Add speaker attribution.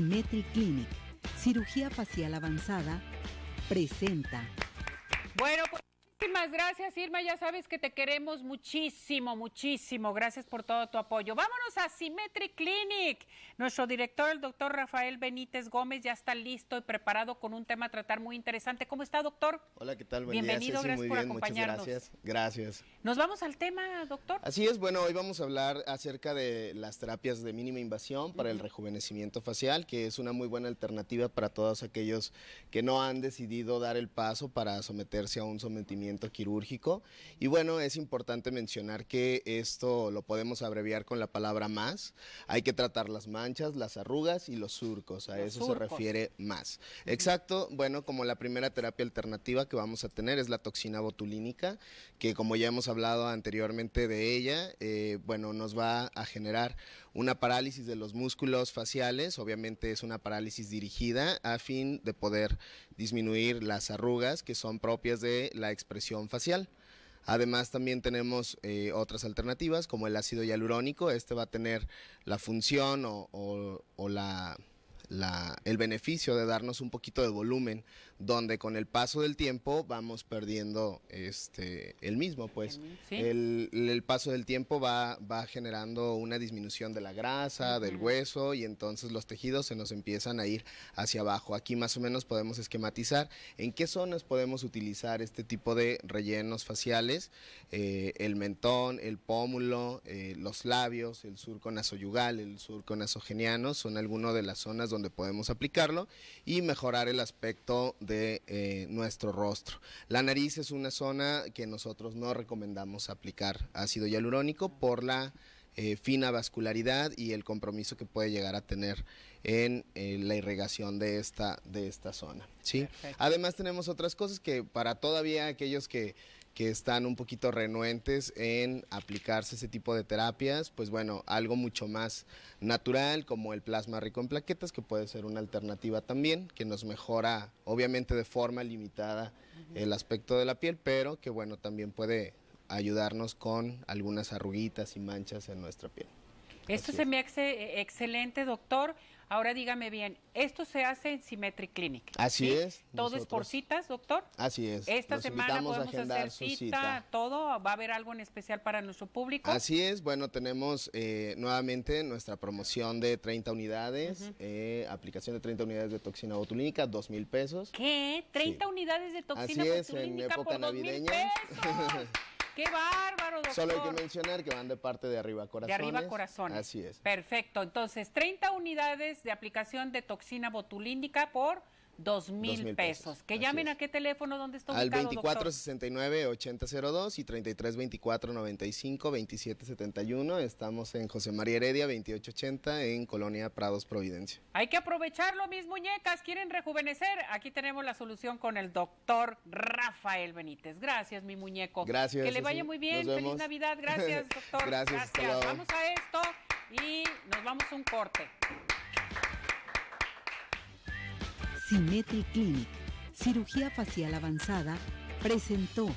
Speaker 1: Metric Clinic, cirugía facial avanzada, presenta. Bueno, pues, Muchísimas gracias, Irma. Ya sabes que te queremos muchísimo, muchísimo. Gracias por todo tu apoyo. Vámonos a Symmetric Clinic. Nuestro director, el doctor Rafael Benítez Gómez, ya está listo y preparado con un tema a tratar muy interesante. ¿Cómo está, doctor?
Speaker 2: Hola, ¿qué tal? Bienvenido, gracias por acompañarnos. gracias. Gracias.
Speaker 1: Nos vamos al tema, doctor.
Speaker 2: Así es, bueno, hoy vamos a hablar acerca de las terapias de mínima invasión para el rejuvenecimiento facial, que es una muy buena alternativa para todos aquellos que no han decidido dar el paso para someterse a un sometimiento quirúrgico. Y bueno, es importante mencionar que esto lo podemos abreviar con la palabra más. Hay que tratar las manchas, las arrugas y los surcos. A eso se refiere más. Exacto. Bueno, como la primera terapia alternativa que vamos a tener es la toxina botulínica, que como ya hemos hablado anteriormente de ella, eh, bueno, nos va a generar una parálisis de los músculos faciales. Obviamente es una parálisis dirigida a fin de poder disminuir las arrugas que son propias de la expresión facial. Además también tenemos eh, otras alternativas como el ácido hialurónico, este va a tener la función o la el beneficio de darnos un poquito de volumen, donde con el paso del tiempo vamos perdiendo este, el mismo, pues. El, paso del tiempo va, va generando una disminución de la grasa, del hueso, y entonces los tejidos se nos empiezan a ir hacia abajo. Aquí más o menos podemos esquematizar en qué zonas podemos utilizar este tipo de rellenos faciales, eh, el mentón, el pómulo, eh, los labios, el surco nasoyugal, el surco nasogeniano, son algunas de las zonas donde donde podemos aplicarlo y mejorar el aspecto de eh, nuestro rostro. La nariz es una zona que nosotros no recomendamos aplicar ácido hialurónico por la eh, fina vascularidad y el compromiso que puede llegar a tener en eh, la irrigación de esta, de esta zona. ¿sí? Además tenemos otras cosas que para todavía aquellos que que están un poquito renuentes en aplicarse ese tipo de terapias, pues bueno, algo mucho más natural como el plasma rico en plaquetas, que puede ser una alternativa también, que nos mejora obviamente de forma limitada el aspecto de la piel, pero que bueno, también puede ayudarnos con algunas arruguitas y manchas en nuestra piel.
Speaker 1: Esto se me hace eh, excelente, doctor. Ahora dígame bien, esto se hace en Symmetric Clinic.
Speaker 2: Así es. Todo es por
Speaker 1: citas, doctor.
Speaker 2: Así es. Esta semana podemos hacer cita,
Speaker 1: todo. ¿Va a haber algo en especial para nuestro público? Así
Speaker 2: es. Bueno, tenemos eh, nuevamente nuestra promoción de 30 unidades, eh, aplicación de 30 unidades de toxina botulínica, 2 mil pesos. ¿Qué? ¿30
Speaker 1: unidades de toxina botulínica ¡Qué bárbaro, doctor! Solo hay que
Speaker 2: mencionar que van de parte de arriba corazón. De arriba corazón. Así es.
Speaker 1: Perfecto. Entonces, 30 unidades de aplicación de toxina botulínica por dos mil pesos. Que llamen a qué teléfono, dónde está ubicado, Al
Speaker 2: 2469 8002 y 3324 95 2771. Estamos en José María Heredia 2880 en Colonia Prados, Providencia.
Speaker 1: Hay que aprovecharlo, mis muñecas. ¿Quieren rejuvenecer? Aquí tenemos la solución con el doctor Rafael Benítez. Gracias, mi muñeco. Gracias. Que le vaya muy bien. Feliz Navidad. Gracias, doctor. Gracias. Gracias. Vamos a esto y nos vamos a un corte. Symmetry Clinic, cirugía facial avanzada, presentó